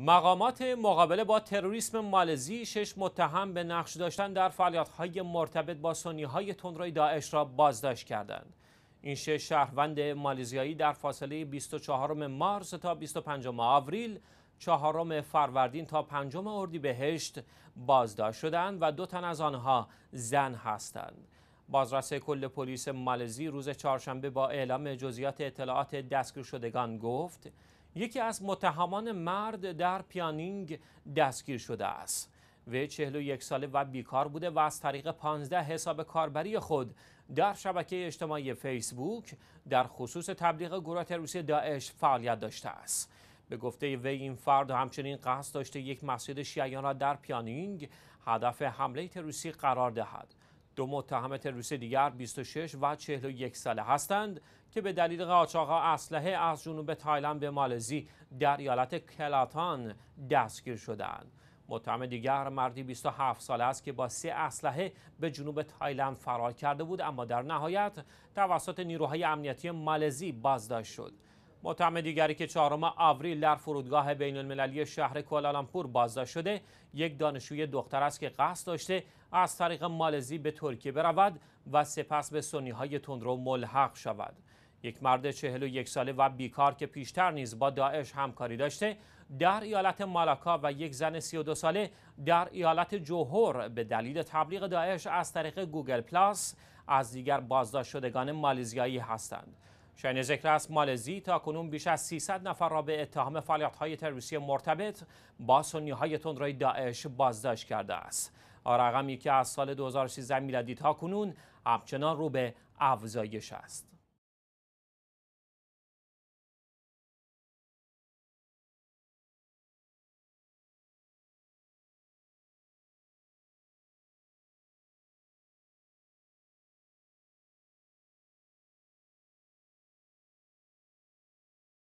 مقامات مقابله با تروریسم مالزی شش متهم به نقش داشتن در فعالیت‌های مرتبط با سنی‌های تندروی داعش را بازداشت کردند. این شش شهروند مالزیایی در فاصله 24 مارس تا 25 آوریل، 4 فروردین تا 5 اردیبهشت بازداشت شدند و دو تن از آنها زن هستند. بازرس کل پلیس مالزی روز چهارشنبه با اعلام جزئیات اطلاعات دستگیر شدگان گفت یکی از متهمان مرد در پیانینگ دستگیر شده است وی یک ساله و بیکار بوده و از طریق 15 حساب کاربری خود در شبکه اجتماعی فیسبوک در خصوص تبلیغ گروه تروریستی داعش فعالیت داشته است به گفته وی این فرد همچنین قصد داشته یک مسجد شیعیان را در پیانینگ هدف حمله تروریستی قرار دهد دو متهم تروریست دیگر 26 و 41 ساله هستند که به دلیل قاچاق اسلحه از جنوب تایلند به مالزی در ایالت کلاتان دستگیر شدند. متهم دیگر مردی 27 ساله است که با سه اسلحه به جنوب تایلند فرار کرده بود اما در نهایت توسط نیروهای امنیتی مالزی بازداشت شد. متهم دیگری که چهارم آوریل در فرودگاه بین المللی شهر کوالالامپور بازداشت شده یک دانشجوی دختر است که قصد داشته از طریق مالزی به ترکیه برود و سپس به سنی های تندرو ملحق شود یک مرد 41 ساله و بیکار که پیشتر نیز با داعش همکاری داشته در ایالت مالاکا و یک زن 32 ساله در ایالت جوهر به دلیل تبلیغ داعش از طریق گوگل پلاس از دیگر بازداشت شدگان مالزیایی هستند شاین ذکر است مالزی تا کنون بیش از 300 نفر را به اتهام فعالیت‌های تروریستی مرتبط با سنی‌های تندروی داعش بازداشت کرده است. رقمی که از سال 2013 میلادی تا کنون همچنان رو به افزایش است.